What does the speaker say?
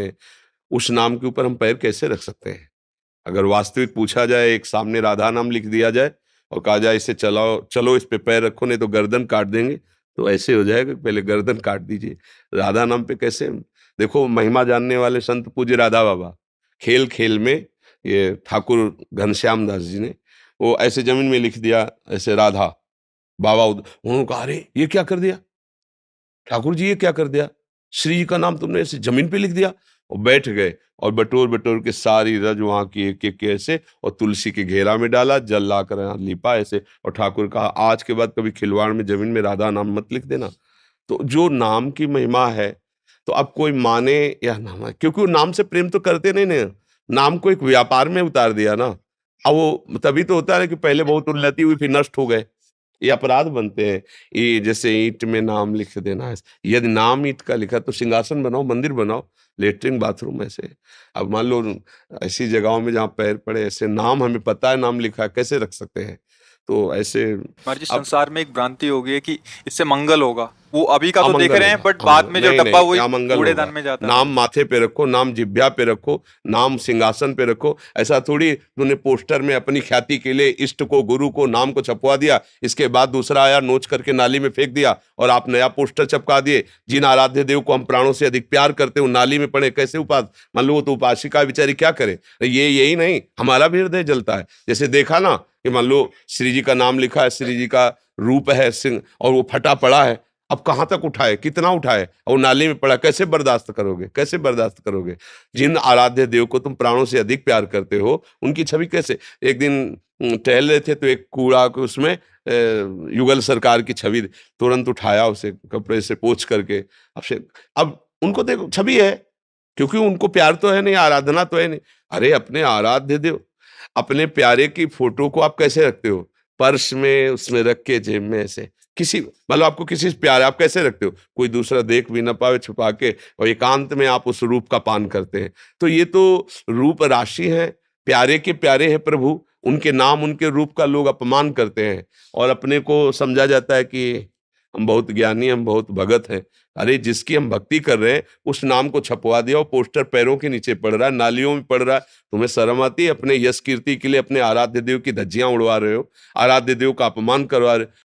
हैं उस नाम के ऊपर हम पैर कैसे रख सकते हैं अगर वास्तविक पूछा जाए एक सामने राधा नाम लिख दिया जाए और कहा जाए इसे चलाओ चलो इस पे पैर रखो नहीं तो गर्दन काट देंगे तो ऐसे हो जाएगा पहले गर्दन काट दीजिए राधा नाम पे कैसे देखो महिमा जानने वाले संत पूज्य राधा बाबा खेल खेल में ये ठाकुर घनश्याम दास जी ने वो ऐसे जमीन में लिख दिया ऐसे राधा बाबा उन्होंने कहा अरे ये क्या कर दिया ठाकुर जी ये क्या कर दिया श्री जी का नाम तुमने ऐसे जमीन पे लिख दिया और बैठ गए और बटोर बटोर के सारी रज वहां की एक एक ऐसे और तुलसी के घेरा में डाला जल ला कर लिपा ऐसे और ठाकुर कहा आज के बाद कभी खिलवाड़ में जमीन में राधा नाम मत लिख देना तो जो नाम की महिमा है तो अब कोई माने या ना माने क्योंकि वो नाम से प्रेम तो करते नहीं ना नाम को एक व्यापार में उतार दिया ना अब वो तभी तो होता है कि पहले बहुत उन्नति हुई फिर नष्ट हो गए ये अपराध बनते हैं ये जैसे ईट में नाम लिख देना है यदि नाम ईंट का लिखा तो सिंहासन बनाओ मंदिर बनाओ लेटरिन बाथरूम ऐसे अब मान लो ऐसी जगहों में जहाँ पैर पड़े ऐसे नाम हमें पता है नाम लिखा कैसे रख सकते हैं तो ऐसे संसार में एक भ्रांति होगी कि इससे मंगल होगा वो अभी का तो देख रहे हैं बट हाँ, बाद में जो डब्बा वो कूड़ेदान में जाता नाम माथे पे रखो नाम जिभ्या पे रखो नाम सिंहासन पे रखो ऐसा थोड़ी तुमने पोस्टर में अपनी ख्याति के लिए इष्ट को गुरु को नाम को छपवा दिया इसके बाद दूसरा आया नोच करके नाली में फेंक दिया और आप नया पोस्टर चपका दिए जिन आराध्य देव को हम प्राणों से अधिक प्यार करते हो नाली में पड़े कैसे उपास मान लो वो तो उपासिका बेचारी क्या करे ये यही नहीं हमारा भी हृदय जलता है जैसे देखा ना कि मान लो श्री जी का नाम लिखा है श्री जी का रूप है सिंह और वो फटा पड़ा है अब कहाँ तक उठाए कितना उठाए और नाली में पड़ा कैसे बर्दाश्त करोगे कैसे बर्दाश्त करोगे जिन आराध्य देव को तुम प्राणों से अधिक प्यार करते हो उनकी छवि कैसे एक दिन टहल रहे थे तो एक कूड़ा को उसमें युगल सरकार की छवि तुरंत उठाया उसे कपड़े से पोछ करके अब से अब उनको देखो छवि है क्योंकि उनको प्यार तो है नहीं आराधना तो है नहीं अरे अपने आराध्य देव अपने प्यारे की फोटो को आप कैसे रखते हो पर्स में उसमें रख के जेब में ऐसे किसी मतलब आपको किसी से प्यार है आप कैसे रखते हो कोई दूसरा देख भी ना पावे छुपा के और एकांत में आप उस रूप का पान करते हैं तो ये तो रूप राशि है प्यारे के प्यारे हैं प्रभु उनके नाम उनके रूप का लोग अपमान करते हैं और अपने को समझा जाता है कि हम बहुत ज्ञानी हम बहुत भगत हैं अरे जिसकी हम भक्ति कर रहे हैं उस नाम को छपवा दिया और पोस्टर पैरों के नीचे पड़ रहा है नालियों में पड़ रहा है तुम्हें शर्म आती है अपने यश कीर्ति के लिए अपने आराध्य देव की धज्जियाँ उड़वा रहे हो आराध्य देव का अपमान करवा रहे हो